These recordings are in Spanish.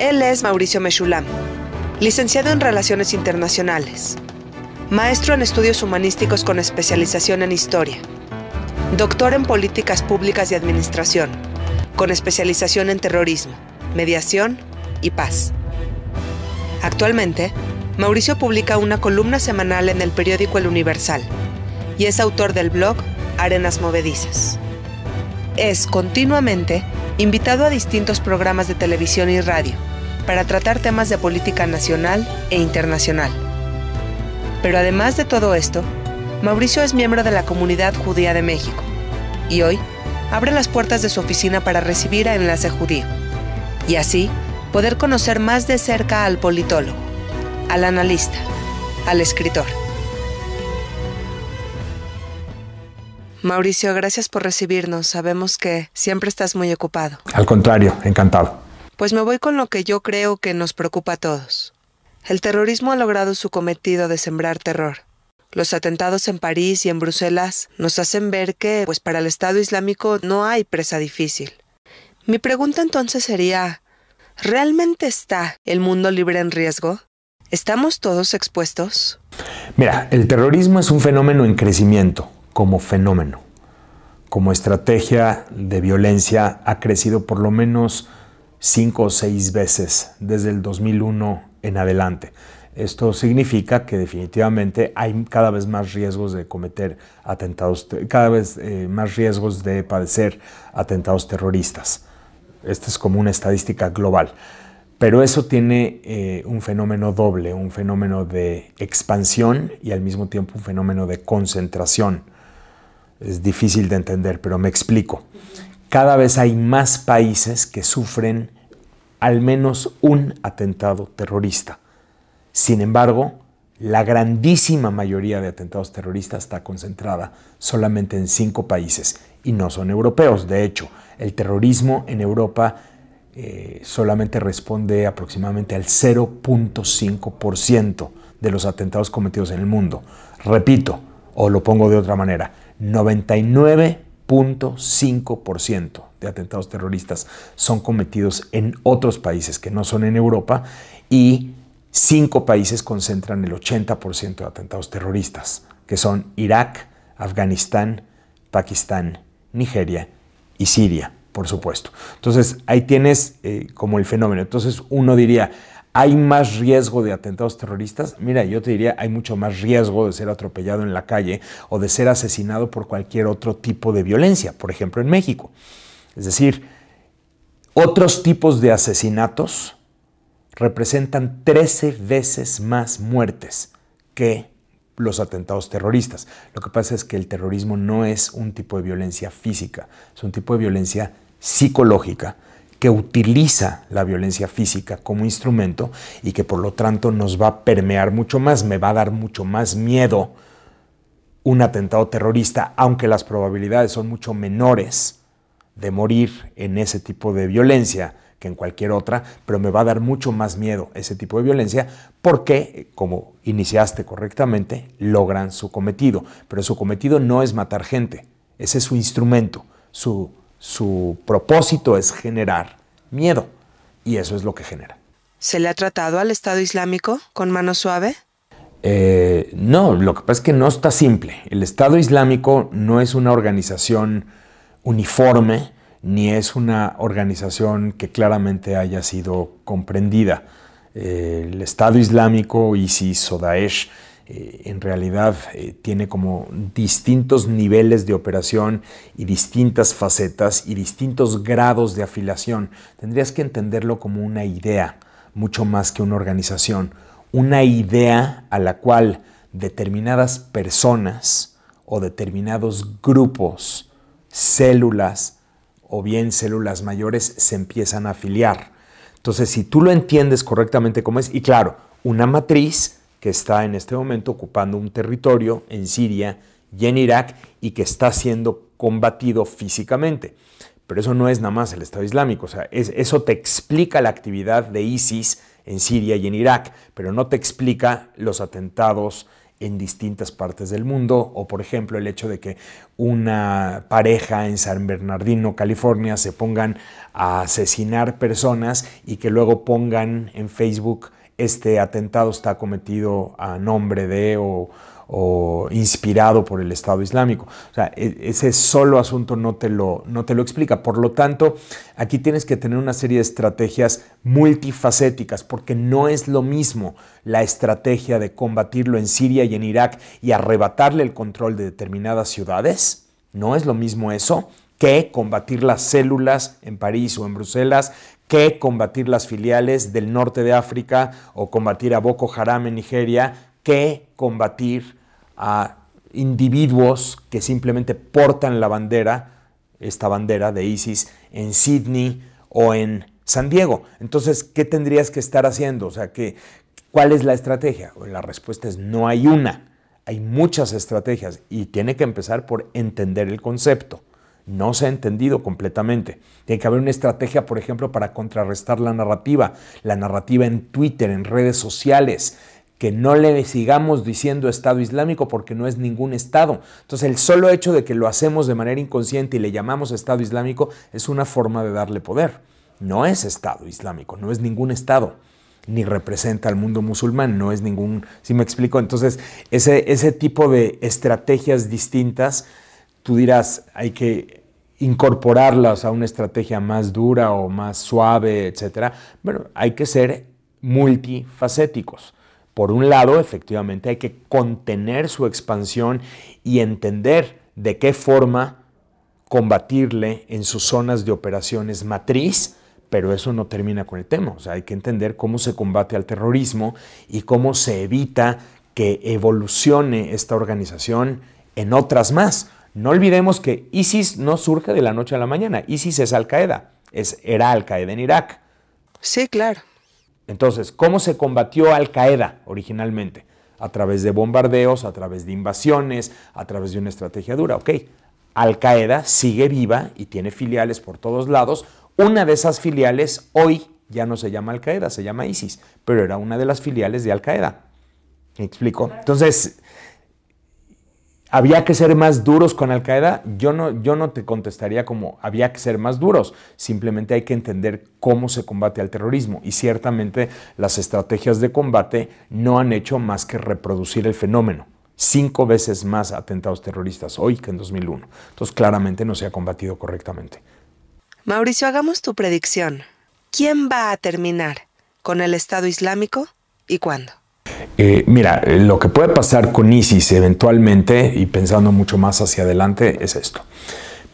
Él es Mauricio Mechulam, licenciado en Relaciones Internacionales, maestro en Estudios Humanísticos con especialización en Historia, doctor en Políticas Públicas y Administración, con especialización en Terrorismo, Mediación y Paz. Actualmente, Mauricio publica una columna semanal en el periódico El Universal y es autor del blog Arenas Movedizas. Es continuamente invitado a distintos programas de televisión y radio para tratar temas de política nacional e internacional. Pero además de todo esto, Mauricio es miembro de la Comunidad Judía de México y hoy abre las puertas de su oficina para recibir a Enlace Judío y así poder conocer más de cerca al politólogo, al analista, al escritor. Mauricio, gracias por recibirnos. Sabemos que siempre estás muy ocupado. Al contrario, encantado pues me voy con lo que yo creo que nos preocupa a todos. El terrorismo ha logrado su cometido de sembrar terror. Los atentados en París y en Bruselas nos hacen ver que, pues para el Estado Islámico no hay presa difícil. Mi pregunta entonces sería, ¿realmente está el mundo libre en riesgo? ¿Estamos todos expuestos? Mira, el terrorismo es un fenómeno en crecimiento, como fenómeno. Como estrategia de violencia ha crecido por lo menos cinco o seis veces desde el 2001 en adelante. Esto significa que definitivamente hay cada vez más riesgos de cometer atentados, cada vez eh, más riesgos de padecer atentados terroristas. Esta es como una estadística global. Pero eso tiene eh, un fenómeno doble, un fenómeno de expansión y al mismo tiempo un fenómeno de concentración. Es difícil de entender, pero me explico cada vez hay más países que sufren al menos un atentado terrorista. Sin embargo, la grandísima mayoría de atentados terroristas está concentrada solamente en cinco países y no son europeos. De hecho, el terrorismo en Europa eh, solamente responde aproximadamente al 0.5% de los atentados cometidos en el mundo. Repito, o lo pongo de otra manera, 99 .5% de atentados terroristas son cometidos en otros países que no son en Europa y cinco países concentran el 80% de atentados terroristas, que son Irak, Afganistán, Pakistán, Nigeria y Siria, por supuesto. Entonces, ahí tienes eh, como el fenómeno. Entonces, uno diría, ¿Hay más riesgo de atentados terroristas? Mira, yo te diría, hay mucho más riesgo de ser atropellado en la calle o de ser asesinado por cualquier otro tipo de violencia, por ejemplo en México. Es decir, otros tipos de asesinatos representan 13 veces más muertes que los atentados terroristas. Lo que pasa es que el terrorismo no es un tipo de violencia física, es un tipo de violencia psicológica que utiliza la violencia física como instrumento y que por lo tanto nos va a permear mucho más, me va a dar mucho más miedo un atentado terrorista, aunque las probabilidades son mucho menores de morir en ese tipo de violencia que en cualquier otra, pero me va a dar mucho más miedo ese tipo de violencia porque, como iniciaste correctamente, logran su cometido. Pero su cometido no es matar gente, ese es su instrumento, su su propósito es generar miedo y eso es lo que genera. ¿Se le ha tratado al Estado Islámico con mano suave? Eh, no, lo que pasa es que no está simple. El Estado Islámico no es una organización uniforme ni es una organización que claramente haya sido comprendida. Eh, el Estado Islámico, ISIS o Daesh, eh, en realidad eh, tiene como distintos niveles de operación y distintas facetas y distintos grados de afiliación. Tendrías que entenderlo como una idea, mucho más que una organización. Una idea a la cual determinadas personas o determinados grupos, células o bien células mayores se empiezan a afiliar. Entonces, si tú lo entiendes correctamente como es, y claro, una matriz que está en este momento ocupando un territorio en Siria y en Irak y que está siendo combatido físicamente. Pero eso no es nada más el Estado Islámico, o sea, eso te explica la actividad de ISIS en Siria y en Irak, pero no te explica los atentados en distintas partes del mundo, o por ejemplo el hecho de que una pareja en San Bernardino, California, se pongan a asesinar personas y que luego pongan en Facebook este atentado está cometido a nombre de o, inspirado por el Estado Islámico. O sea, e, ese solo asunto no te, lo, no te lo explica. Por lo tanto, aquí tienes que tener una serie de estrategias multifacéticas, porque no es lo mismo la estrategia de combatirlo en Siria y en Irak y arrebatarle el control de determinadas ciudades. No es lo mismo eso que combatir las células en París o en Bruselas, que combatir las filiales del norte de África o combatir a Boko Haram en Nigeria, que combatir a individuos que simplemente portan la bandera, esta bandera de ISIS, en Sydney o en San Diego. Entonces, ¿qué tendrías que estar haciendo? O sea, ¿qué, ¿cuál es la estrategia? la respuesta es no hay una. Hay muchas estrategias y tiene que empezar por entender el concepto no se ha entendido completamente. Tiene que haber una estrategia, por ejemplo, para contrarrestar la narrativa, la narrativa en Twitter, en redes sociales, que no le sigamos diciendo Estado Islámico porque no es ningún Estado. Entonces el solo hecho de que lo hacemos de manera inconsciente y le llamamos Estado Islámico es una forma de darle poder. No es Estado Islámico, no es ningún Estado ni representa al mundo musulmán, no es ningún, si me explico, entonces ese, ese tipo de estrategias distintas tú dirás, hay que incorporarlas a una estrategia más dura o más suave, etcétera. Bueno, hay que ser multifacéticos. Por un lado, efectivamente, hay que contener su expansión y entender de qué forma combatirle en sus zonas de operaciones matriz, pero eso no termina con el tema. hay que entender cómo se combate al terrorismo y cómo se evita que evolucione esta organización en otras más no olvidemos que ISIS no surge de la noche a la mañana. ISIS es Al-Qaeda, es, era Al-Qaeda en Irak. Sí, claro. Entonces, ¿cómo se combatió Al-Qaeda originalmente? A través de bombardeos, a través de invasiones, a través de una estrategia dura. Ok, Al-Qaeda sigue viva y tiene filiales por todos lados. Una de esas filiales hoy ya no se llama Al-Qaeda, se llama ISIS, pero era una de las filiales de Al-Qaeda. ¿Me explico? Entonces, ¿Había que ser más duros con Al Qaeda? Yo no, yo no te contestaría como había que ser más duros. Simplemente hay que entender cómo se combate al terrorismo. Y ciertamente las estrategias de combate no han hecho más que reproducir el fenómeno. Cinco veces más atentados terroristas hoy que en 2001. Entonces claramente no se ha combatido correctamente. Mauricio, hagamos tu predicción. ¿Quién va a terminar con el Estado Islámico y cuándo? Eh, mira, eh, lo que puede pasar con ISIS eventualmente, y pensando mucho más hacia adelante, es esto.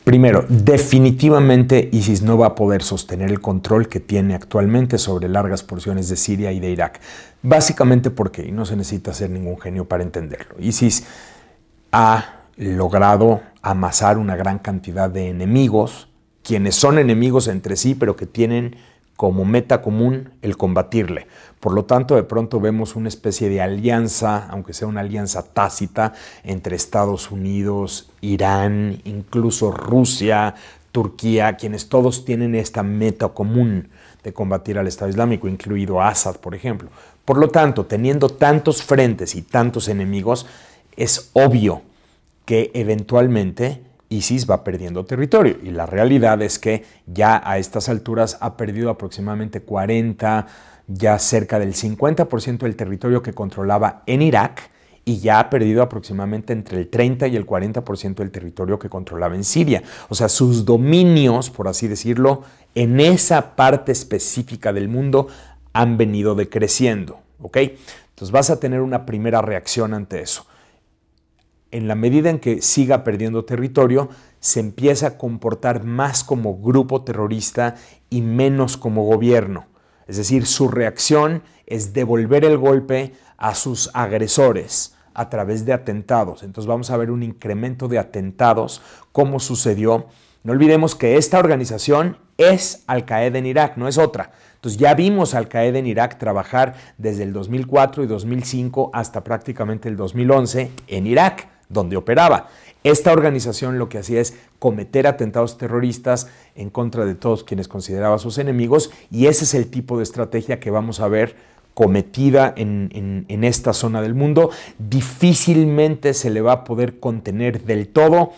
Primero, definitivamente ISIS no va a poder sostener el control que tiene actualmente sobre largas porciones de Siria y de Irak. Básicamente porque, y no se necesita ser ningún genio para entenderlo, ISIS ha logrado amasar una gran cantidad de enemigos, quienes son enemigos entre sí, pero que tienen como meta común el combatirle. Por lo tanto, de pronto vemos una especie de alianza, aunque sea una alianza tácita, entre Estados Unidos, Irán, incluso Rusia, Turquía, quienes todos tienen esta meta común de combatir al Estado Islámico, incluido Assad, por ejemplo. Por lo tanto, teniendo tantos frentes y tantos enemigos, es obvio que eventualmente ISIS va perdiendo territorio y la realidad es que ya a estas alturas ha perdido aproximadamente 40, ya cerca del 50% del territorio que controlaba en Irak y ya ha perdido aproximadamente entre el 30 y el 40% del territorio que controlaba en Siria. O sea, sus dominios, por así decirlo, en esa parte específica del mundo han venido decreciendo. ¿Ok? Entonces vas a tener una primera reacción ante eso en la medida en que siga perdiendo territorio, se empieza a comportar más como grupo terrorista y menos como gobierno. Es decir, su reacción es devolver el golpe a sus agresores a través de atentados. Entonces vamos a ver un incremento de atentados, como sucedió. No olvidemos que esta organización es Al-Qaeda en Irak, no es otra. Entonces ya vimos Al-Qaeda en Irak trabajar desde el 2004 y 2005 hasta prácticamente el 2011 en Irak donde operaba. Esta organización lo que hacía es cometer atentados terroristas en contra de todos quienes consideraba sus enemigos y ese es el tipo de estrategia que vamos a ver cometida en, en esta zona del mundo. Difícilmente se le va a poder contener del todo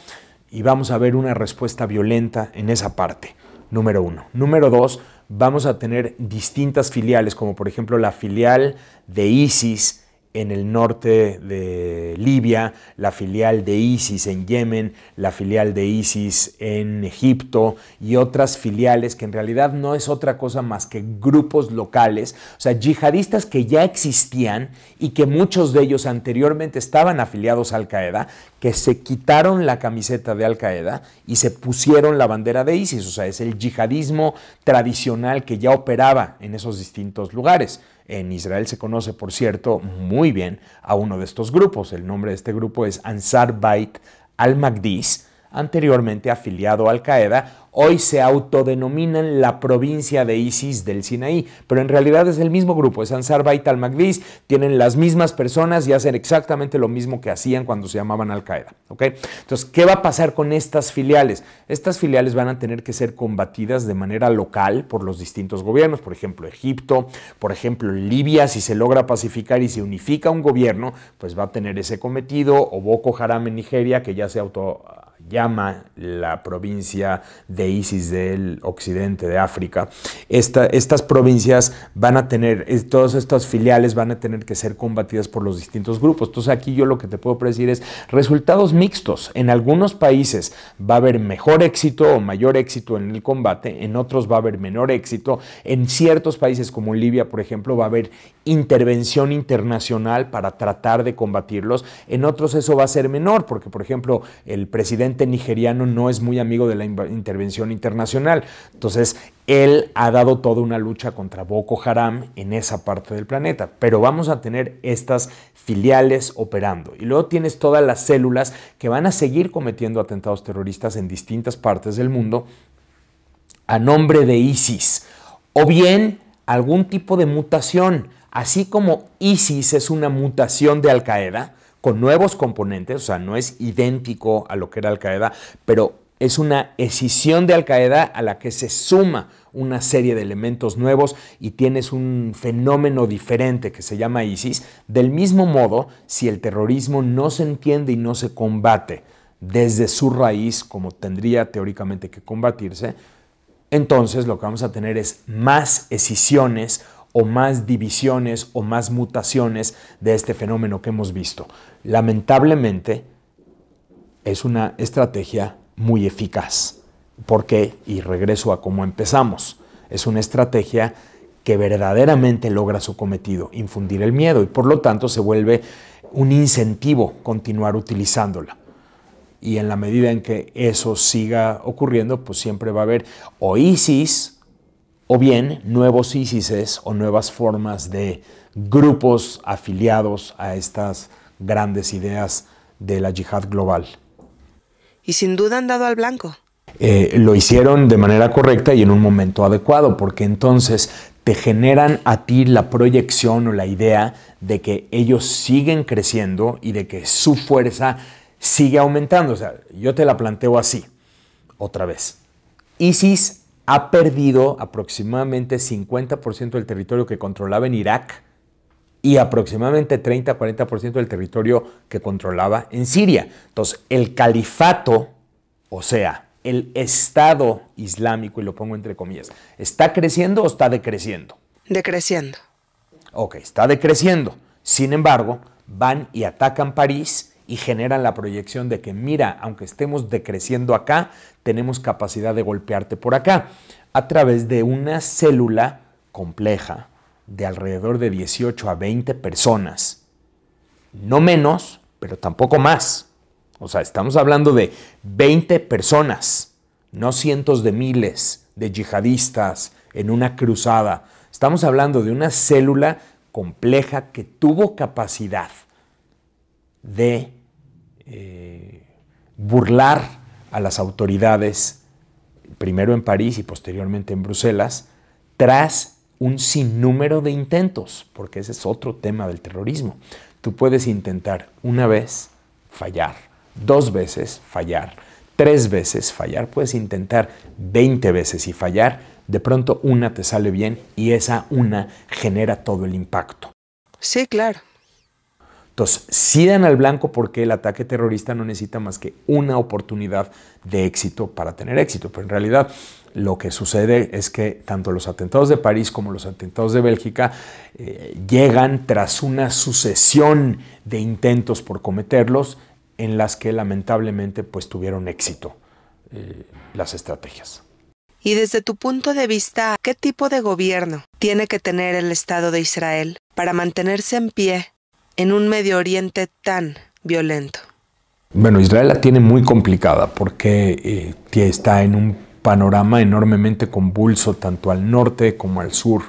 y vamos a ver una respuesta violenta en esa parte, número uno. Número dos, vamos a tener distintas filiales, como por ejemplo la filial de ISIS, en el norte de Libia, la filial de ISIS en Yemen, la filial de ISIS en Egipto y otras filiales que en realidad no es otra cosa más que grupos locales, o sea, yihadistas que ya existían y que muchos de ellos anteriormente estaban afiliados a Al Qaeda, que se quitaron la camiseta de Al Qaeda y se pusieron la bandera de ISIS, o sea, es el yihadismo tradicional que ya operaba en esos distintos lugares. En Israel se conoce, por cierto, muy bien a uno de estos grupos. El nombre de este grupo es Ansar Bait al maqdis anteriormente afiliado a Al-Qaeda, hoy se autodenominan la provincia de ISIS del Sinaí, pero en realidad es el mismo grupo, es Ansar Bait al-Maqdis, tienen las mismas personas y hacen exactamente lo mismo que hacían cuando se llamaban Al-Qaeda. Entonces, ¿qué va a pasar con estas filiales? Estas filiales van a tener que ser combatidas de manera local por los distintos gobiernos, por ejemplo Egipto, por ejemplo Libia, si se logra pacificar y se unifica un gobierno, pues va a tener ese cometido, o Boko Haram en Nigeria, que ya se auto llama la provincia de Isis del occidente de África, estas provincias van a tener, todas estas filiales van a tener que ser combatidas por los distintos grupos. Entonces aquí yo lo que te puedo predecir es resultados mixtos. En algunos países va a haber mejor éxito o mayor éxito en el combate, en otros va a haber menor éxito, en ciertos países como Libia, por ejemplo, va a haber intervención internacional para tratar de combatirlos, en otros eso va a ser menor, porque por ejemplo el presidente nigeriano no es muy amigo de la intervención internacional. Entonces, él ha dado toda una lucha contra Boko Haram en esa parte del planeta. Pero vamos a tener estas filiales operando. Y luego tienes todas las células que van a seguir cometiendo atentados terroristas en distintas partes del mundo a nombre de ISIS. O bien algún tipo de mutación. Así como ISIS es una mutación de Al Qaeda, con nuevos componentes, o sea, no es idéntico a lo que era Al-Qaeda, pero es una escisión de Al-Qaeda a la que se suma una serie de elementos nuevos y tienes un fenómeno diferente que se llama ISIS. Del mismo modo, si el terrorismo no se entiende y no se combate desde su raíz, como tendría teóricamente que combatirse, entonces lo que vamos a tener es más escisiones o más divisiones o más mutaciones de este fenómeno que hemos visto. Lamentablemente, es una estrategia muy eficaz. Porque, y regreso a cómo empezamos, es una estrategia que verdaderamente logra su cometido, infundir el miedo, y por lo tanto se vuelve un incentivo continuar utilizándola. Y en la medida en que eso siga ocurriendo, pues siempre va a haber o ISIS, o bien nuevos ISIS o nuevas formas de grupos afiliados a estas grandes ideas de la yihad global. Y sin duda han dado al blanco. Eh, lo hicieron de manera correcta y en un momento adecuado, porque entonces te generan a ti la proyección o la idea de que ellos siguen creciendo y de que su fuerza sigue aumentando. O sea, yo te la planteo así, otra vez. ISIS ha perdido aproximadamente 50% del territorio que controlaba en Irak y aproximadamente 30-40% del territorio que controlaba en Siria. Entonces, el califato, o sea, el Estado Islámico, y lo pongo entre comillas, ¿está creciendo o está decreciendo? Decreciendo. Ok, está decreciendo. Sin embargo, van y atacan París y genera la proyección de que, mira, aunque estemos decreciendo acá, tenemos capacidad de golpearte por acá, a través de una célula compleja de alrededor de 18 a 20 personas. No menos, pero tampoco más. O sea, estamos hablando de 20 personas, no cientos de miles de yihadistas en una cruzada. Estamos hablando de una célula compleja que tuvo capacidad de eh, burlar a las autoridades, primero en París y posteriormente en Bruselas, tras un sinnúmero de intentos, porque ese es otro tema del terrorismo. Tú puedes intentar una vez, fallar, dos veces, fallar, tres veces, fallar, puedes intentar 20 veces y fallar, de pronto una te sale bien y esa una genera todo el impacto. Sí, claro. Entonces, sí al blanco porque el ataque terrorista no necesita más que una oportunidad de éxito para tener éxito, pero en realidad lo que sucede es que tanto los atentados de París como los atentados de Bélgica eh, llegan tras una sucesión de intentos por cometerlos en las que lamentablemente pues tuvieron éxito eh, las estrategias. Y desde tu punto de vista, ¿qué tipo de gobierno tiene que tener el Estado de Israel para mantenerse en pie en un Medio Oriente tan violento? Bueno, Israel la tiene muy complicada porque eh, está en un panorama enormemente convulso tanto al norte como al sur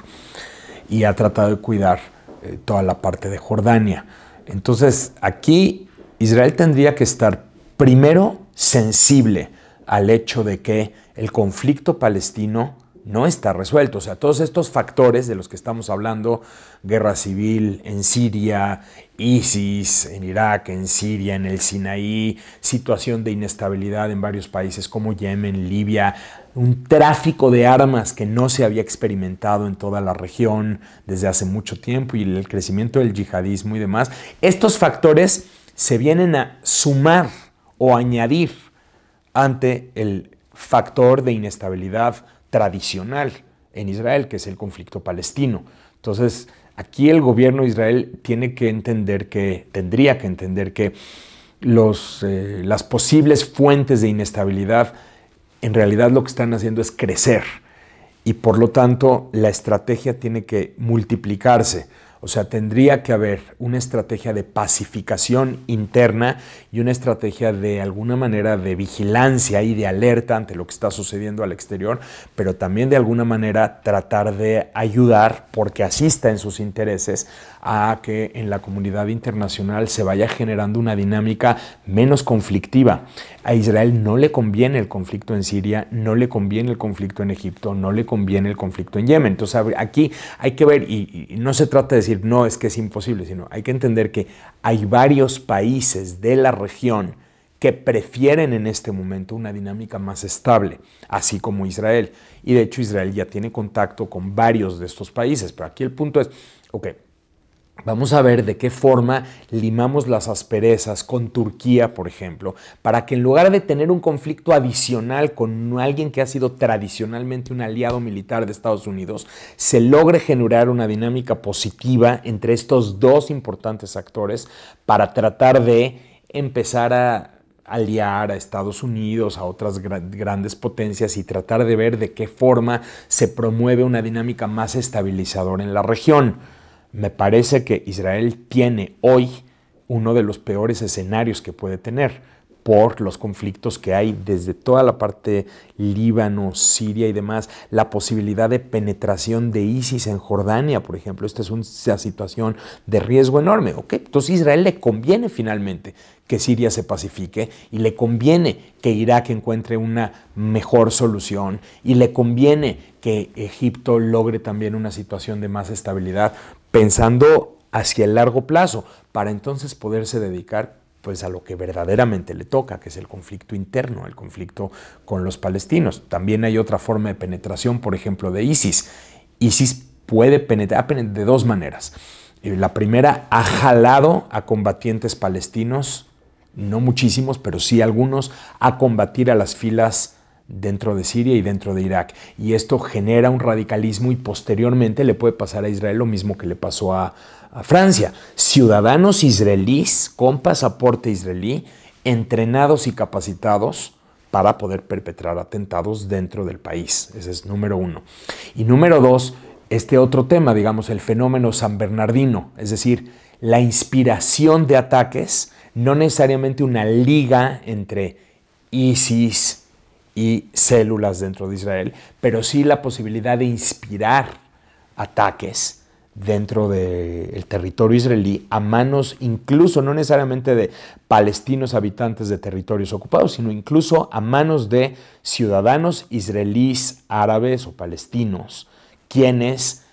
y ha tratado de cuidar eh, toda la parte de Jordania. Entonces aquí Israel tendría que estar primero sensible al hecho de que el conflicto palestino no está resuelto. O sea, todos estos factores de los que estamos hablando, guerra civil en Siria, ISIS en Irak, en Siria, en el Sinaí, situación de inestabilidad en varios países como Yemen, Libia, un tráfico de armas que no se había experimentado en toda la región desde hace mucho tiempo y el crecimiento del yihadismo y demás, estos factores se vienen a sumar o añadir ante el factor de inestabilidad tradicional en Israel, que es el conflicto palestino. Entonces, aquí el gobierno de Israel tiene que entender que, tendría que entender que eh, las posibles fuentes de inestabilidad en realidad lo que están haciendo es crecer y por lo tanto la estrategia tiene que multiplicarse. O sea, tendría que haber una estrategia de pacificación interna y una estrategia de alguna manera de vigilancia y de alerta ante lo que está sucediendo al exterior, pero también de alguna manera tratar de ayudar, porque asista en sus intereses, a que en la comunidad internacional se vaya generando una dinámica menos conflictiva. A Israel no le conviene el conflicto en Siria, no le conviene el conflicto en Egipto, no le conviene el conflicto en Yemen. Entonces aquí hay que ver, y, no se trata de decir, no, es que es imposible, sino hay que entender que hay varios países de la región que prefieren en este momento una dinámica más estable, así como Israel. Y de hecho Israel ya tiene contacto con varios de estos países, pero aquí el punto es, ok, Vamos a ver de qué forma limamos las asperezas con Turquía, por ejemplo, para que en lugar de tener un conflicto adicional con alguien que ha sido tradicionalmente un aliado militar de Estados Unidos, se logre generar una dinámica positiva entre estos dos importantes actores para tratar de empezar a aliar a Estados Unidos, a otras grandes potencias y tratar de ver de qué forma se promueve una dinámica más estabilizadora en la región. Me parece que Israel tiene hoy uno de los peores escenarios que puede tener por los conflictos que hay desde toda la parte Líbano, Siria y demás, la posibilidad de penetración de ISIS en Jordania, por ejemplo, esta es una situación de riesgo enorme, ¿ok? Entonces Israel le conviene finalmente que Siria se pacifique y le conviene que Irak encuentre una mejor solución y le conviene que Egipto logre también una situación de más estabilidad, pensando hacia el largo plazo, para entonces poderse dedicar pues a lo que verdaderamente le toca, que es el conflicto interno, el conflicto con los palestinos. También hay otra forma de penetración, por ejemplo, de ISIS. ISIS puede penetrar de dos maneras. Eh, la primera ha jalado a combatientes palestinos, no muchísimos, pero sí algunos, a combatir a las filas dentro de Siria y dentro de Irak. Y esto genera un radicalismo y posteriormente le puede pasar a Israel lo mismo que le pasó a, Francia. Ciudadanos israelíes con pasaporte israelí, entrenados y capacitados para poder perpetrar atentados dentro del país. Ese es número uno. Y número dos, este otro tema, digamos, el fenómeno San Bernardino, es decir, la inspiración de ataques, no necesariamente una liga entre ISIS, y células dentro de Israel, pero sí la posibilidad de inspirar ataques dentro del territorio israelí a manos incluso no necesariamente de palestinos habitantes de territorios ocupados, sino incluso a manos de ciudadanos israelíes árabes o palestinos, quienes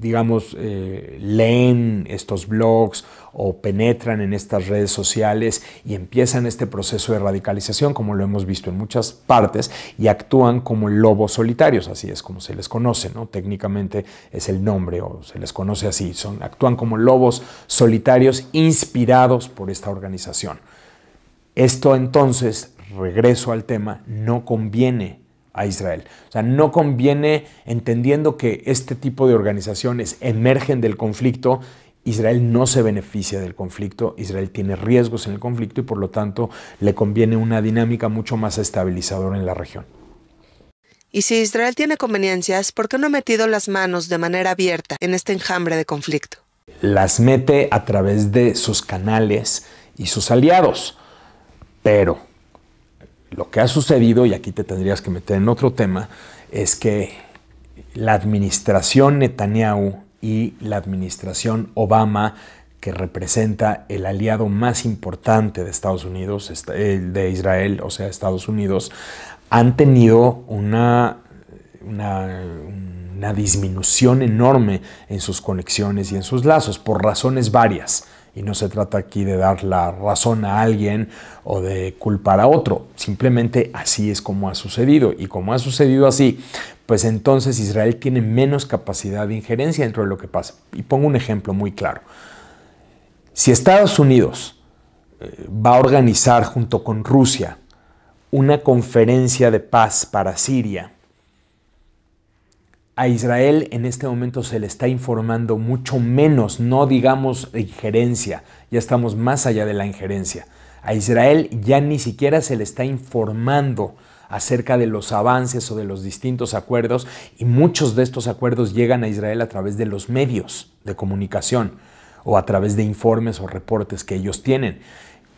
digamos, eh, leen estos blogs o penetran en estas redes sociales y empiezan este proceso de radicalización, como lo hemos visto en muchas partes, y actúan como lobos solitarios, así es como se les conoce, ¿no? Técnicamente es el nombre o se les conoce así, son, actúan como lobos solitarios inspirados por esta organización. Esto entonces, regreso al tema, no conviene Israel. O sea, no conviene, entendiendo que este tipo de organizaciones emergen del conflicto, Israel no se beneficia del conflicto, Israel tiene riesgos en el conflicto y por lo tanto le conviene una dinámica mucho más estabilizadora en la región. Y si Israel tiene conveniencias, ¿por qué no ha metido las manos de manera abierta en este enjambre de conflicto? Las mete a través de sus canales y sus aliados, pero lo que ha sucedido, y aquí te tendrías que meter en otro tema, es que la administración Netanyahu y la administración Obama, que representa el aliado más importante de Estados Unidos, de Israel, o sea, Estados Unidos, han tenido una, una disminución enorme en sus conexiones y en sus lazos por razones varias y no se trata aquí de dar la razón a alguien o de culpar a otro. Simplemente así es como ha sucedido. Y como ha sucedido así, pues entonces Israel tiene menos capacidad de injerencia dentro de lo que pasa. Y pongo un ejemplo muy claro. Si Estados Unidos eh, va a organizar junto con Rusia una conferencia de paz para Siria, a Israel en este momento se le está informando mucho menos, no digamos injerencia, ya estamos más allá de la injerencia. A Israel ya ni siquiera se le está informando acerca de los avances o de los distintos acuerdos y muchos de estos acuerdos llegan a Israel a través de los medios de comunicación o a través de informes o reportes que ellos tienen.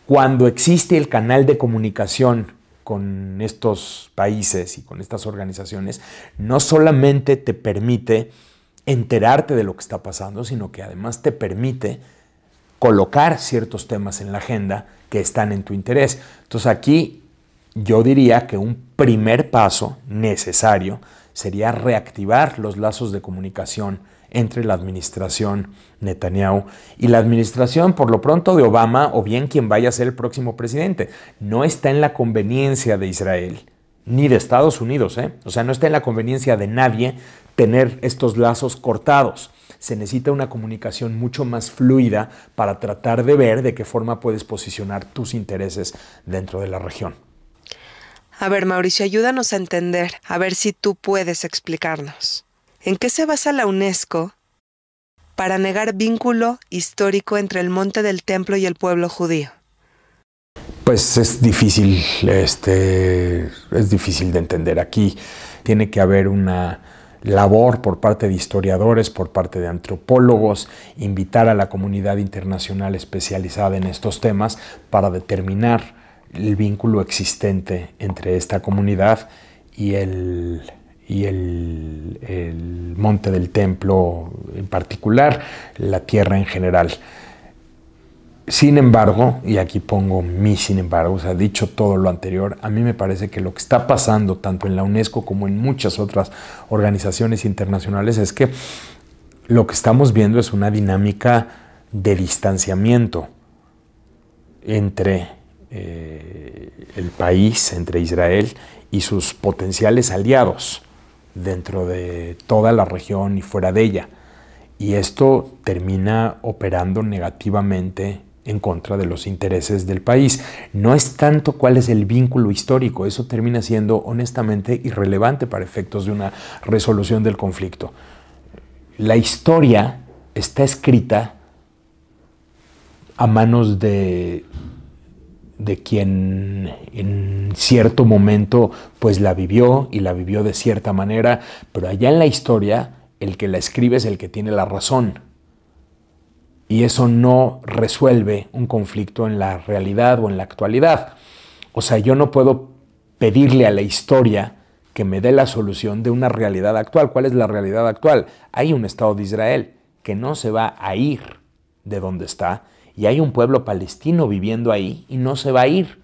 Cuando existe el canal de comunicación con estos países y con estas organizaciones no solamente te permite enterarte de lo que está pasando, sino que además te permite colocar ciertos temas en la agenda que están en tu interés. Entonces aquí yo diría que un primer paso necesario sería reactivar los lazos de comunicación entre la administración Netanyahu y la administración, por lo pronto, de Obama o bien quien vaya a ser el próximo presidente. No está en la conveniencia de Israel ni de Estados Unidos, ¿eh? o sea, no está en la conveniencia de nadie tener estos lazos cortados. Se necesita una comunicación mucho más fluida para tratar de ver de qué forma puedes posicionar tus intereses dentro de la región. A ver, Mauricio, ayúdanos a entender, a ver si tú puedes explicarnos. ¿En qué se basa la UNESCO para negar vínculo histórico entre el monte del templo y el pueblo judío? Pues es difícil, este, es difícil de entender. Aquí tiene que haber una labor por parte de historiadores, por parte de antropólogos, invitar a la comunidad internacional especializada en estos temas para determinar el vínculo existente entre esta comunidad y el y el, monte del templo en particular, la tierra en general. Sin embargo, y aquí pongo mi sin embargo, o sea, dicho todo lo anterior, a mí me parece que lo que está pasando tanto en la UNESCO como en muchas otras organizaciones internacionales es que lo que estamos viendo es una dinámica de distanciamiento entre eh, el país, entre Israel y sus potenciales aliados dentro de toda la región y fuera de ella. Y esto termina operando negativamente en contra de los intereses del país. No es tanto cuál es el vínculo histórico, eso termina siendo honestamente irrelevante para efectos de una resolución del conflicto. La historia está escrita a manos de de quien en cierto momento pues la vivió y la vivió de cierta manera, pero allá en la historia el que la escribe es el que tiene la razón. Y eso no resuelve un conflicto en la realidad o en la actualidad. O sea, yo no puedo pedirle a la historia que me dé la solución de una realidad actual. ¿Cuál es la realidad actual? Hay un Estado de Israel que no se va a ir de donde está y hay un pueblo palestino viviendo ahí y no se va a ir,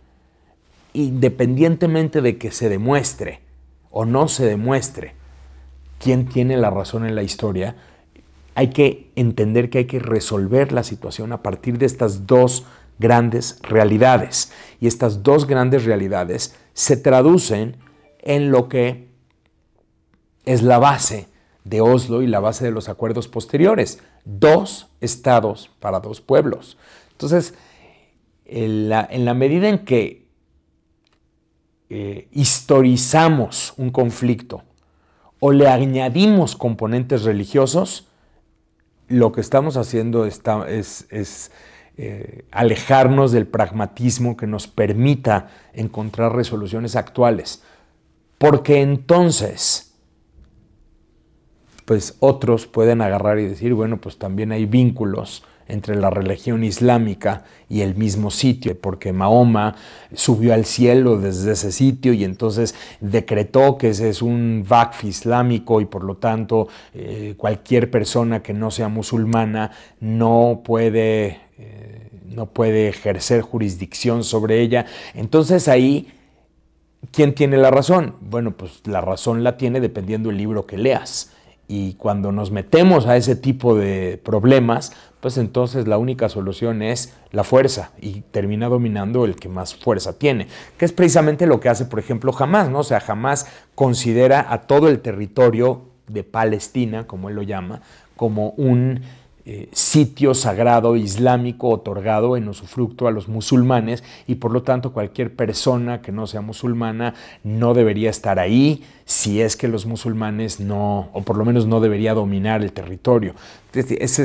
independientemente de que se demuestre o no se demuestre quién tiene la razón en la historia, hay que entender que hay que resolver la situación a partir de estas dos grandes realidades. Y estas dos grandes realidades se traducen en lo que es la base de Oslo y la base de los acuerdos posteriores, dos estados para dos pueblos. Entonces, en la, medida en que eh, historizamos un conflicto o le añadimos componentes religiosos, lo que estamos haciendo es, eh, alejarnos del pragmatismo que nos permita encontrar resoluciones actuales. Porque entonces, pues otros pueden agarrar y decir, bueno, pues también hay vínculos entre la religión islámica y el mismo sitio, porque Mahoma subió al cielo desde ese sitio y entonces decretó que ese es un vakf islámico y por lo tanto eh, cualquier persona que no sea musulmana no puede, eh, no puede ejercer jurisdicción sobre ella. Entonces ahí, ¿quién tiene la razón? Bueno, pues la razón la tiene dependiendo del libro que leas y cuando nos metemos a ese tipo de problemas, pues entonces la única solución es la fuerza y termina dominando el que más fuerza tiene, que es precisamente lo que hace, por ejemplo, jamás ¿no? O sea, jamás considera a todo el territorio de Palestina, como él lo llama, como un eh, sitio sagrado islámico otorgado en usufructo a los musulmanes y por lo tanto cualquier persona que no sea musulmana no debería estar ahí si es que los musulmanes no, o por lo menos no debería dominar el territorio. Ese,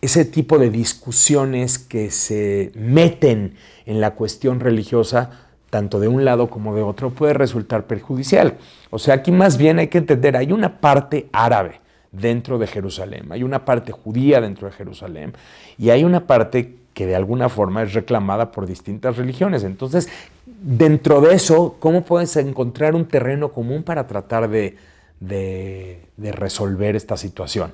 ese tipo de discusiones que se meten en la cuestión religiosa tanto de un lado como de otro, puede resultar perjudicial. O sea, aquí más bien hay que entender, hay una parte árabe dentro de Jerusalén, hay una parte judía dentro de Jerusalén y hay una parte que de alguna forma es reclamada por distintas religiones. Entonces, dentro de eso, ¿cómo puedes encontrar un terreno común para tratar de, resolver esta situación?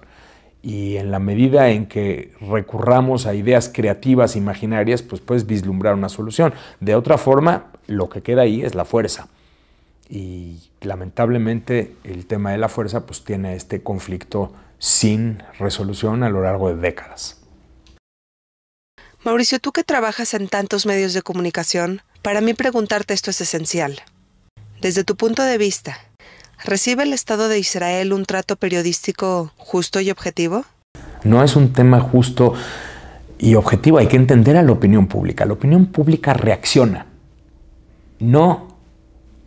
Y en la medida en que recurramos a ideas creativas, imaginarias, pues puedes vislumbrar una solución. De otra forma, lo que queda ahí es la fuerza y lamentablemente el tema de la fuerza pues tiene este conflicto sin resolución a lo largo de décadas. Mauricio, tú que trabajas en tantos medios de comunicación, para mí preguntarte esto es esencial. Desde tu punto de vista, ¿recibe el Estado de Israel un trato periodístico justo y objetivo? No es un tema justo y objetivo, hay que entender a la opinión pública. La opinión pública reacciona. No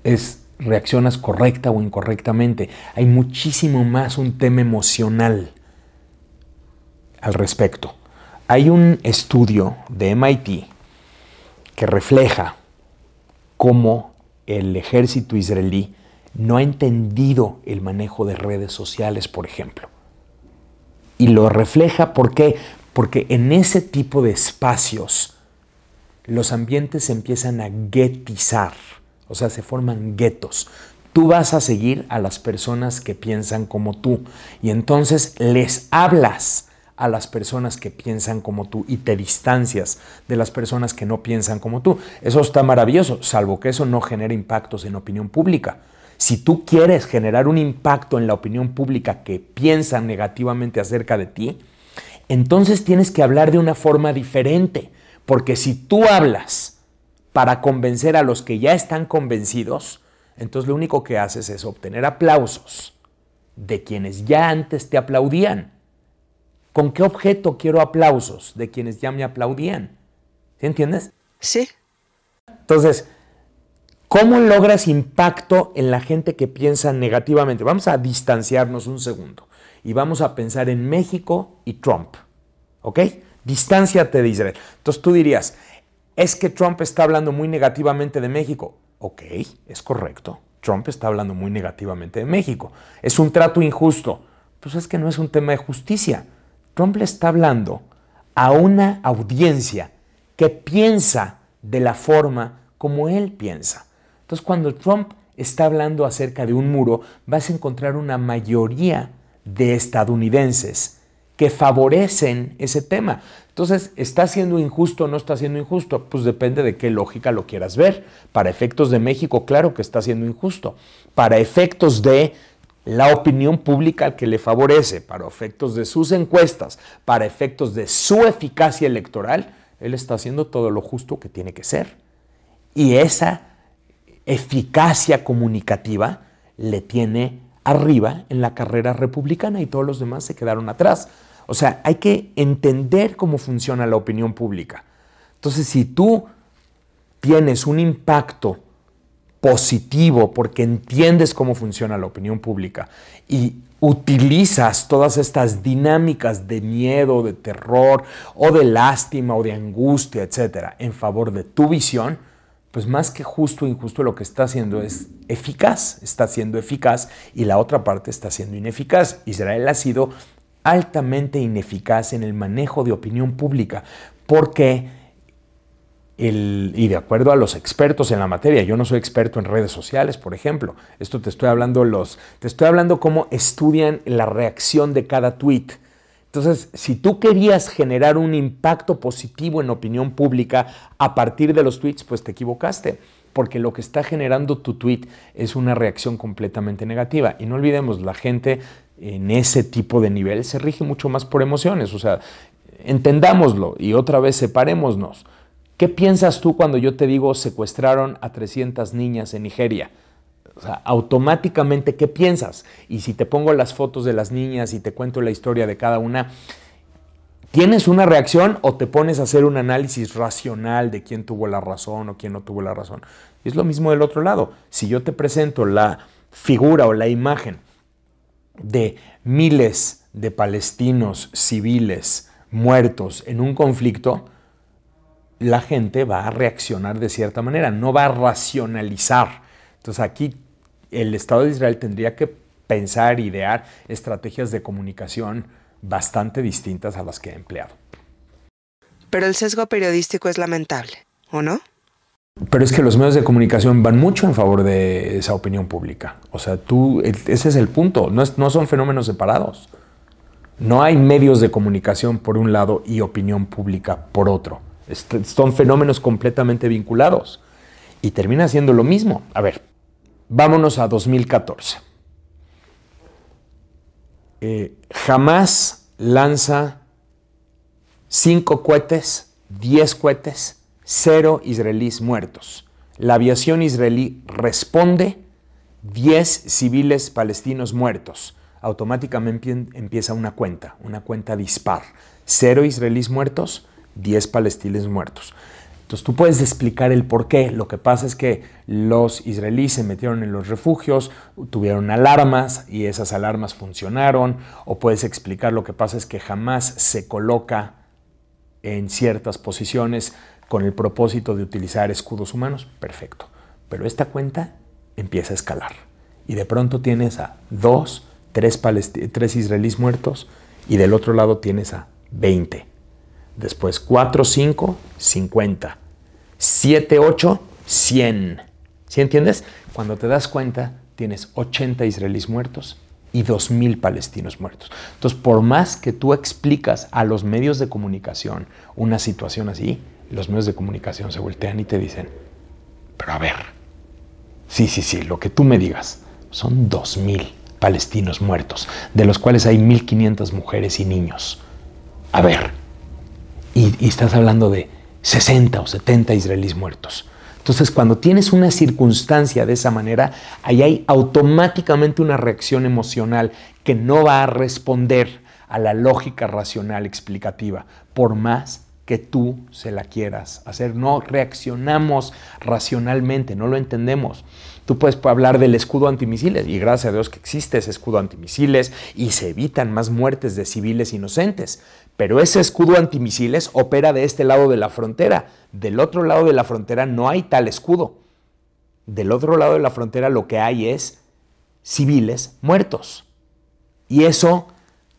es reaccionas correcta o incorrectamente. Hay muchísimo más un tema emocional al respecto. Hay un estudio de MIT que refleja cómo el ejército israelí no ha entendido el manejo de redes sociales, por ejemplo. Y lo refleja ¿por porque en ese tipo de espacios los ambientes se empiezan a guetizar. O sea, se forman guetos. Tú vas a seguir a las personas que piensan como tú y entonces les hablas a las personas que piensan como tú y te distancias de las personas que no piensan como tú. Eso está maravilloso, salvo que eso no genera impactos en opinión pública. Si tú quieres generar un impacto en la opinión pública que piensa negativamente acerca de ti, entonces tienes que hablar de una forma diferente, porque si tú hablas para convencer a los que ya están convencidos, entonces lo único que haces es obtener aplausos de quienes ya antes te aplaudían. ¿Con qué objeto quiero aplausos de quienes ya me aplaudían? ¿Sí entiendes? Sí. Entonces, ¿cómo logras impacto en la gente que piensa negativamente? Vamos a distanciarnos un segundo y vamos a pensar en México y Trump. ¿Ok? Distánciate de Israel. Entonces tú dirías, es que Trump está hablando muy negativamente de México. Ok, es correcto. Trump está hablando muy negativamente de México. Es un trato injusto. Pues es que no es un tema de justicia. Trump le está hablando a una audiencia que piensa de la forma como él piensa. Entonces, cuando Trump está hablando acerca de un muro, vas a encontrar una mayoría de estadounidenses que favorecen ese tema. Entonces, ¿está siendo injusto o no está siendo injusto? Pues depende de qué lógica lo quieras ver. Para efectos de México, claro que está siendo injusto. Para efectos de la opinión pública que le favorece, para efectos de sus encuestas, para efectos de su eficacia electoral, él está haciendo todo lo justo que tiene que ser. Y esa eficacia comunicativa le tiene arriba en la carrera republicana y todos los demás se quedaron atrás. O sea, hay que entender cómo funciona la opinión pública. Entonces, si tú tienes un impacto positivo porque entiendes cómo funciona la opinión pública y utilizas todas estas dinámicas de miedo, de terror o de lástima o de angustia, etcétera, en favor de tu visión, pues más que justo o injusto lo que está haciendo es eficaz, está siendo eficaz y la otra parte está siendo ineficaz. Israel ha sido altamente ineficaz en el manejo de opinión pública porque y de acuerdo a los expertos en la materia, yo no soy experto en redes sociales, por ejemplo. Esto te estoy hablando los, te estoy hablando cómo estudian la reacción de cada tweet entonces, si tú querías generar un impacto positivo en opinión pública a partir de los tweets, pues te equivocaste, porque lo que está generando tu tweet es una reacción completamente negativa. Y no olvidemos, la gente en ese tipo de nivel se rige mucho más por emociones, o sea, entendámoslo y otra vez separémonos. ¿Qué piensas tú cuando yo te digo secuestraron a 300 niñas en Nigeria? O sea, automáticamente, ¿qué piensas? Y si te pongo las fotos de las niñas y te cuento la historia de cada una, ¿tienes una reacción o te pones a hacer un análisis racional de quién tuvo la razón o quién no tuvo la razón? Es lo mismo del otro lado. Si yo te presento la figura o la imagen de miles de palestinos civiles muertos en un conflicto, la gente va a reaccionar de cierta manera, no va a racionalizar. Entonces aquí el Estado de Israel tendría que pensar, idear estrategias de comunicación bastante distintas a las que ha empleado. Pero el sesgo periodístico es lamentable, ¿o no? Pero es que los medios de comunicación van mucho en favor de esa opinión pública. O sea, tú, ese es el punto, no, es, no son fenómenos separados. No hay medios de comunicación por un lado y opinión pública por otro. son fenómenos completamente vinculados. Y termina siendo lo mismo. A ver, vámonos a 2014. Eh, jamás lanza cinco cohetes, 10 cohetes, cero israelíes muertos. La aviación israelí responde, 10 civiles palestinos muertos. Automáticamente empieza una cuenta, una cuenta dispar. Cero israelíes muertos, 10 palestinos muertos. Entonces tú puedes explicar el por qué. Lo que pasa es que los israelíes se metieron en los refugios, tuvieron alarmas y esas alarmas funcionaron. O puedes explicar lo que pasa es que jamás se coloca en ciertas posiciones con el propósito de utilizar escudos humanos. Perfecto. Pero esta cuenta empieza a escalar. Y de pronto tienes a dos, tres, tres israelíes muertos y del otro lado tienes a 20. Después 4, 5, 50. 7, 8, 100. ¿Sí entiendes? Cuando te das cuenta, tienes 80 israelíes muertos y 2.000 palestinos muertos. Entonces, por más que tú explicas a los medios de comunicación una situación así, los medios de comunicación se voltean y te dicen, pero a ver, sí, sí, sí, lo que tú me digas, son 2.000 palestinos muertos, de los cuales hay 1.500 mujeres y niños. A ver, y, estás hablando de 60 o 70 israelíes muertos. Entonces, cuando tienes una circunstancia de esa manera, ahí hay automáticamente una reacción emocional que no va a responder a la lógica racional explicativa, por más que tú se la quieras hacer. No reaccionamos racionalmente, no lo entendemos. Tú puedes hablar del escudo antimisiles y gracias a Dios que existe ese escudo antimisiles y se evitan más muertes de civiles inocentes. Pero ese escudo antimisiles opera de este lado de la frontera. Del otro lado de la frontera no hay tal escudo. Del otro lado de la frontera lo que hay es civiles muertos. Y eso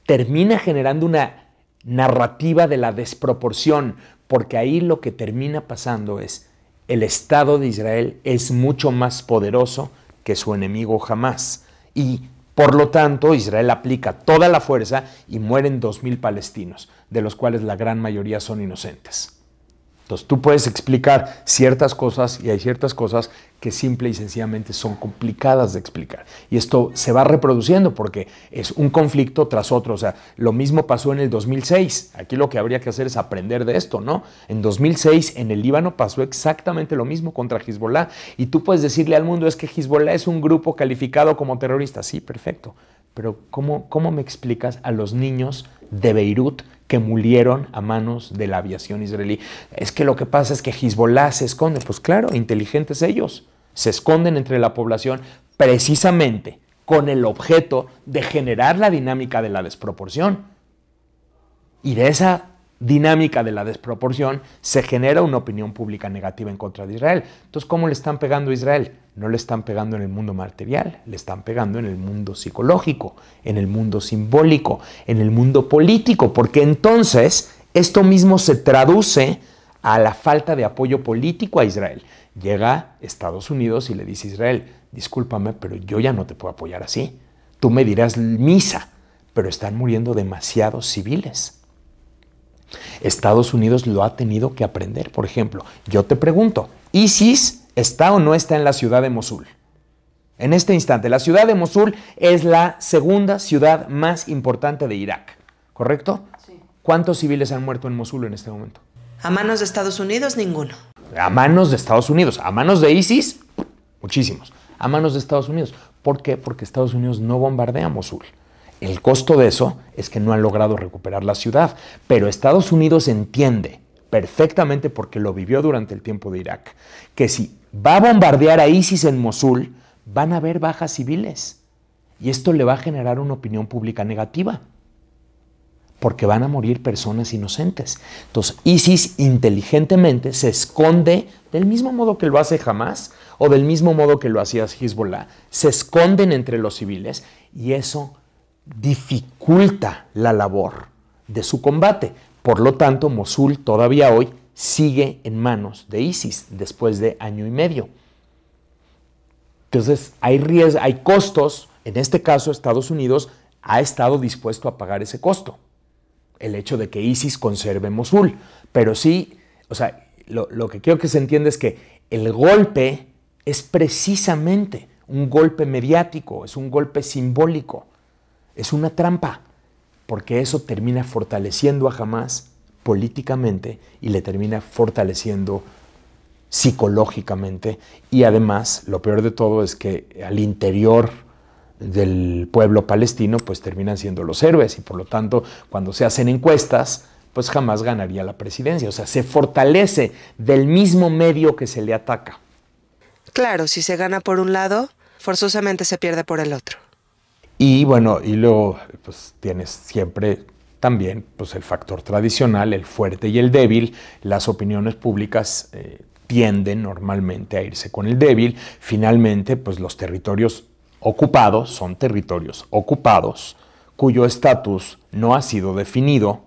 termina generando una narrativa de la desproporción, porque ahí lo que termina pasando es el Estado de Israel es mucho más poderoso que su enemigo jamás. Y por lo tanto, Israel aplica toda la fuerza y mueren 2.000 palestinos, de los cuales la gran mayoría son inocentes. Entonces tú puedes explicar ciertas cosas y hay ciertas cosas que simple y sencillamente son complicadas de explicar. Y esto se va reproduciendo porque es un conflicto tras otro. O sea, lo mismo pasó en el 2006. Aquí lo que habría que hacer es aprender de esto, ¿no? En 2006 en el Líbano pasó exactamente lo mismo contra Hezbollah. Y tú puedes decirle al mundo es que Hezbollah es un grupo calificado como terrorista. Sí, perfecto. Pero ¿cómo, me explicas a los niños de Beirut que murieron a manos de la aviación israelí? Es que lo que pasa es que Hezbollah se esconde. Pues claro, inteligentes ellos. Se esconden entre la población precisamente con el objeto de generar la dinámica de la desproporción. Y de esa dinámica de la desproporción, se genera una opinión pública negativa en contra de Israel. Entonces, ¿cómo le están pegando a Israel? No le están pegando en el mundo material, le están pegando en el mundo psicológico, en el mundo simbólico, en el mundo político, porque entonces esto mismo se traduce a la falta de apoyo político a Israel. Llega Estados Unidos y le dice a Israel, discúlpame, pero yo ya no te puedo apoyar así. Tú me dirás misa, pero están muriendo demasiados civiles Estados Unidos lo ha tenido que aprender. Por ejemplo, yo te pregunto, ¿ISIS está o no está en la ciudad de Mosul? En este instante, la ciudad de Mosul es la segunda ciudad más importante de Irak, ¿correcto? Sí. ¿Cuántos civiles han muerto en Mosul en este momento? A manos de Estados Unidos, ninguno. A manos de Estados Unidos, a manos de ISIS, muchísimos. A manos de Estados Unidos. ¿Por qué? Porque Estados Unidos no bombardea Mosul. El costo de eso es que no han logrado recuperar la ciudad, pero Estados Unidos entiende perfectamente porque lo vivió durante el tiempo de Irak, que si va a bombardear a ISIS en Mosul, van a haber bajas civiles. Y esto le va a generar una opinión pública negativa, porque van a morir personas inocentes. Entonces, ISIS inteligentemente se esconde del mismo modo que lo hace Hamas o del mismo modo que lo hacía Hezbollah. Se esconden entre los civiles y eso dificulta la labor de su combate. Por lo tanto, Mosul todavía hoy sigue en manos de ISIS después de año y medio. Entonces, hay, hay costos. En este caso, Estados Unidos ha estado dispuesto a pagar ese costo. El hecho de que ISIS conserve Mosul. Pero sí, o sea, lo, lo que quiero que se entienda es que el golpe es precisamente un golpe mediático, es un golpe simbólico es una trampa, porque eso termina fortaleciendo a Hamas políticamente y le termina fortaleciendo psicológicamente y además lo peor de todo es que al interior del pueblo palestino pues terminan siendo los héroes y por lo tanto cuando se hacen encuestas pues jamás ganaría la presidencia, o sea, se fortalece del mismo medio que se le ataca. Claro, si se gana por un lado, forzosamente se pierde por el otro. Y bueno, y luego pues, tienes siempre también pues el factor tradicional, el fuerte y el débil. Las opiniones públicas eh, tienden normalmente a irse con el débil. Finalmente, pues los territorios ocupados son territorios ocupados cuyo estatus no ha sido definido.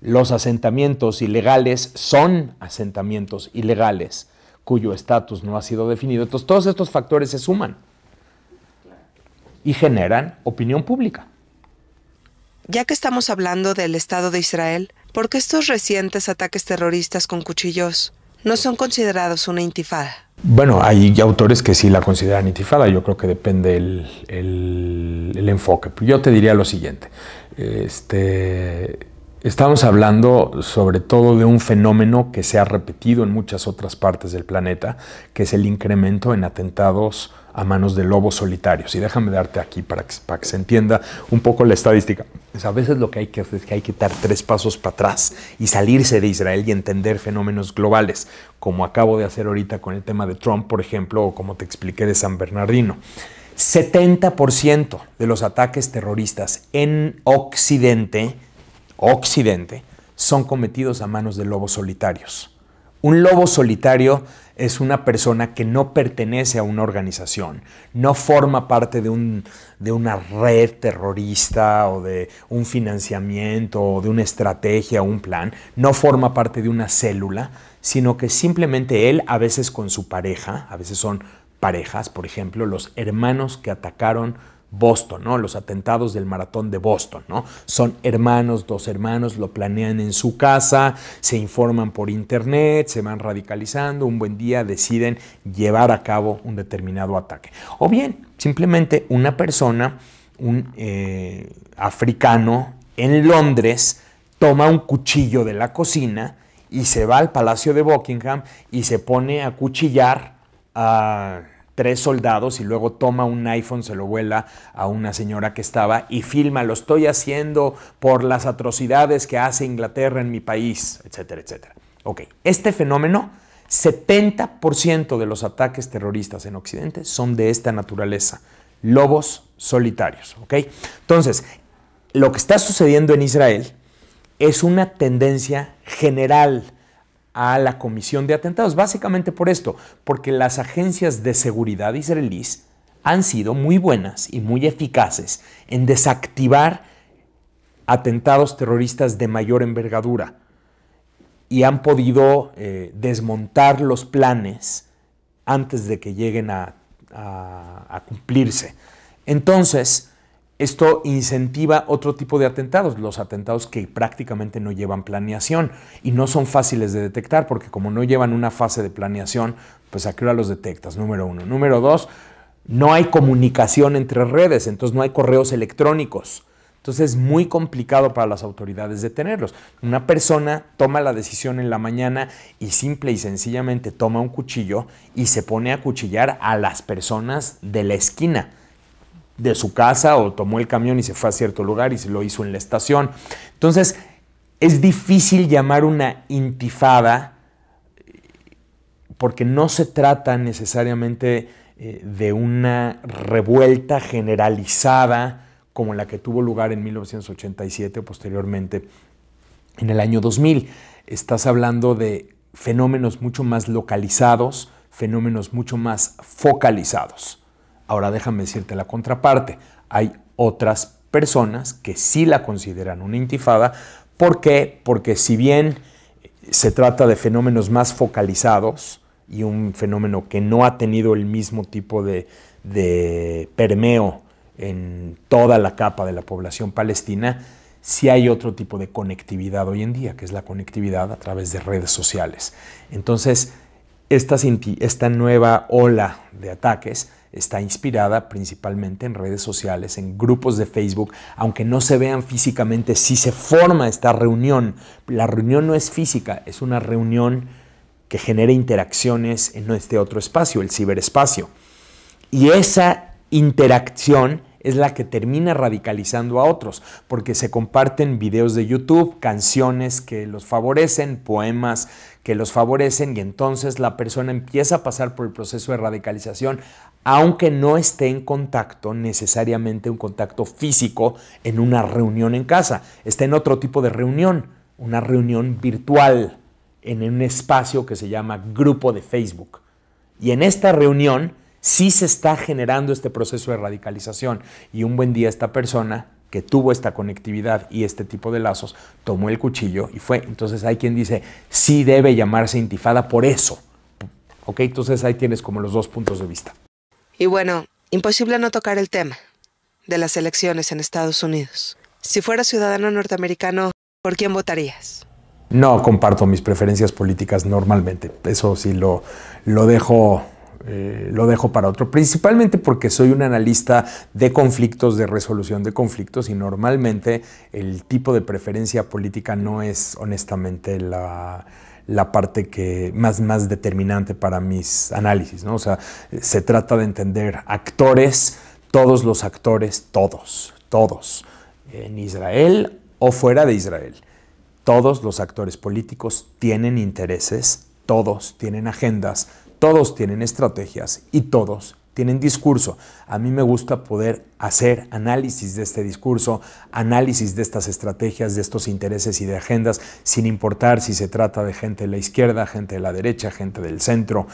Los asentamientos ilegales son asentamientos ilegales cuyo estatus no ha sido definido. Entonces todos estos factores se suman y generan opinión pública. Ya que estamos hablando del Estado de Israel, ¿por qué estos recientes ataques terroristas con cuchillos no son considerados una intifada? Bueno, hay autores que sí la consideran intifada, yo creo que depende el, enfoque. Yo te diría lo siguiente, este, estamos hablando sobre todo de un fenómeno que se ha repetido en muchas otras partes del planeta, que es el incremento en atentados a manos de lobos solitarios. Y déjame darte aquí para que, se entienda un poco la estadística. a veces lo que hay que hacer es que hay que dar tres pasos para atrás y salirse de Israel y entender fenómenos globales, como acabo de hacer ahorita con el tema de Trump, por ejemplo, o como te expliqué de San Bernardino. 70% de los ataques terroristas en Occidente, Occidente, son cometidos a manos de lobos solitarios. Un lobo solitario es una persona que no pertenece a una organización, no forma parte de, una red terrorista o de un financiamiento o de una estrategia o un plan, no forma parte de una célula, sino que simplemente él, a veces con su pareja, a veces son parejas, por ejemplo, los hermanos que atacaron Boston, ¿no? Los atentados del maratón de Boston, ¿no? Son hermanos, dos hermanos, lo planean en su casa, se informan por internet, se van radicalizando, un buen día deciden llevar a cabo un determinado ataque. O bien, simplemente una persona, un eh, africano en Londres, toma un cuchillo de la cocina y se va al Palacio de Buckingham y se pone a cuchillar a tres soldados y luego toma un iPhone, se lo vuela a una señora que estaba y filma, lo estoy haciendo por las atrocidades que hace Inglaterra en mi país, etcétera, etcétera. Ok, este fenómeno, 70% de los ataques terroristas en Occidente son de esta naturaleza, lobos solitarios, ¿ok? Entonces, lo que está sucediendo en Israel es una tendencia general a la comisión de atentados. Básicamente por esto, porque las agencias de seguridad israelíes han sido muy buenas y muy eficaces en desactivar atentados terroristas de mayor envergadura y han podido eh, desmontar los planes antes de que lleguen a cumplirse. Entonces, esto incentiva otro tipo de atentados, los atentados que prácticamente no llevan planeación y no son fáciles de detectar porque como no llevan una fase de planeación, pues a qué hora los detectas, número uno. Número dos, no hay comunicación entre redes, entonces no hay correos electrónicos. Entonces es muy complicado para las autoridades detenerlos. Una persona toma la decisión en la mañana y simple y sencillamente toma un cuchillo y se pone a cuchillar a las personas de la esquina de su casa o tomó el camión y se fue a cierto lugar y se lo hizo en la estación. Entonces, es difícil llamar una intifada eh, porque no se trata necesariamente eh, de una revuelta generalizada como la que tuvo lugar en 1987 o posteriormente en el año 2000. Estás hablando de fenómenos mucho más localizados, fenómenos mucho más focalizados. Ahora déjame decirte la contraparte. Hay otras personas que sí la consideran una intifada. ¿Por qué? Porque si bien se trata de fenómenos más focalizados y un fenómeno que no ha tenido el mismo tipo de, permeo en toda la capa de la población palestina, sí hay otro tipo de conectividad hoy en día, que es la conectividad a través de redes sociales. Entonces, esta nueva ola de ataques está inspirada principalmente en redes sociales, en grupos de Facebook, aunque no se vean físicamente, si se forma esta reunión. La reunión no es física, es una reunión que genera interacciones en este otro espacio, el ciberespacio. Y esa interacción es la que termina radicalizando a otros, porque se comparten videos de YouTube, canciones que los favorecen, poemas que los favorecen, y entonces la persona empieza a pasar por el proceso de radicalización aunque no esté en contacto necesariamente un contacto físico en una reunión en casa, está en otro tipo de reunión, una reunión virtual en un espacio que se llama grupo de Facebook. Y en esta reunión sí se está generando este proceso de radicalización y un buen día esta persona que tuvo esta conectividad y este tipo de lazos, tomó el cuchillo y fue. Entonces hay quien dice, sí debe llamarse intifada por eso. ¿Ok? Entonces ahí tienes como los dos puntos de vista. Y bueno, imposible no tocar el tema de las elecciones en Estados Unidos. Si fueras ciudadano norteamericano, ¿por quién votarías? No comparto mis preferencias políticas normalmente. Eso sí lo, lo dejo eh, lo dejo para otro, principalmente porque soy un analista de conflictos, de resolución de conflictos, y normalmente el tipo de preferencia política no es honestamente la, la parte que más, más determinante para mis análisis, ¿no? O sea, se trata de entender actores, todos los actores, todos, todos, en Israel o fuera de Israel. Todos los actores políticos tienen intereses, todos tienen agendas, todos tienen estrategias y todos tienen discurso. A mí me gusta poder hacer análisis de este discurso, análisis de estas estrategias, de estos intereses y de agendas, sin importar si se trata de gente de la izquierda, gente de la derecha, gente del centro,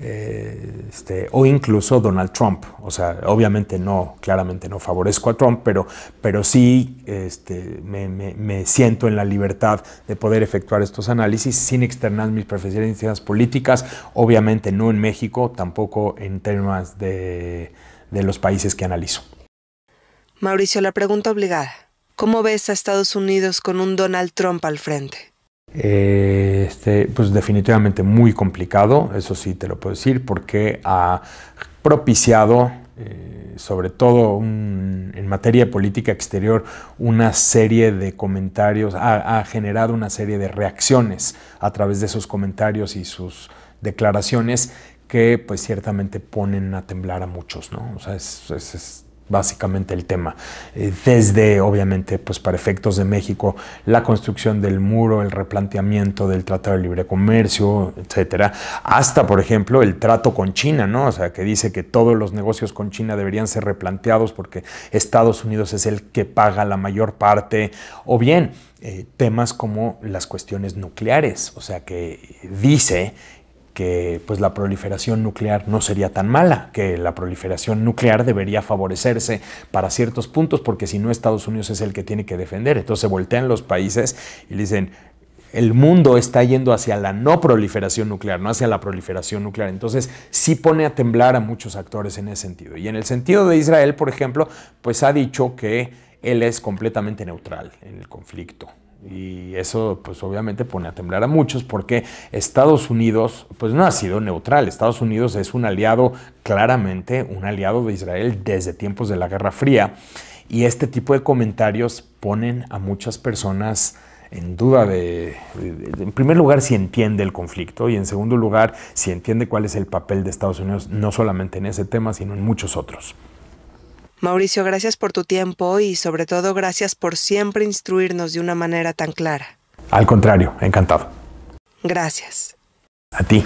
eh, este, o incluso Donald Trump. O sea, obviamente no, claramente no favorezco a Trump, pero, pero sí este, me, siento en la libertad de poder efectuar estos análisis sin externar mis preferencias políticas, obviamente no en México, tampoco en temas de los países que analizo. Mauricio, la pregunta obligada. ¿Cómo ves a Estados Unidos con un Donald Trump al frente? Eh, este, pues definitivamente muy complicado, eso sí te lo puedo decir, porque ha propiciado, eh, sobre todo en materia de política exterior, una serie de comentarios, ha, generado una serie de reacciones a través de sus comentarios y sus declaraciones que pues ciertamente ponen a temblar a muchos, ¿no? O básicamente el tema. Eh, desde, obviamente, pues para efectos de México, la construcción del muro, el replanteamiento del Tratado de Libre Comercio, etcétera, hasta, por ejemplo, el trato con China, ¿no? O sea, que dice que todos los negocios con China deberían ser replanteados porque Estados Unidos es el que paga la mayor parte, o bien eh, temas como las cuestiones nucleares, o sea, que dice que pues la proliferación nuclear no sería tan mala, que la proliferación nuclear debería favorecerse para ciertos puntos, porque si no Estados Unidos es el que tiene que defender. Entonces voltean los países y dicen, el mundo está yendo hacia la no proliferación nuclear, no hacia la proliferación nuclear. Entonces sí pone a temblar a muchos actores en ese sentido. Y en el sentido de Israel, por ejemplo, pues ha dicho que él es completamente neutral en el conflicto. Y eso, pues obviamente pone a temblar a muchos porque Estados Unidos, pues no ha sido neutral. Estados Unidos es un aliado, claramente, un aliado de Israel desde tiempos de la Guerra Fría. Y este tipo de comentarios ponen a muchas personas en duda de, en primer lugar, si entiende el conflicto y en segundo lugar, si entiende cuál es el papel de Estados Unidos, no solamente en ese tema, sino en muchos otros. Mauricio, gracias por tu tiempo y sobre todo gracias por siempre instruirnos de una manera tan clara. Al contrario, encantado. Gracias. A ti.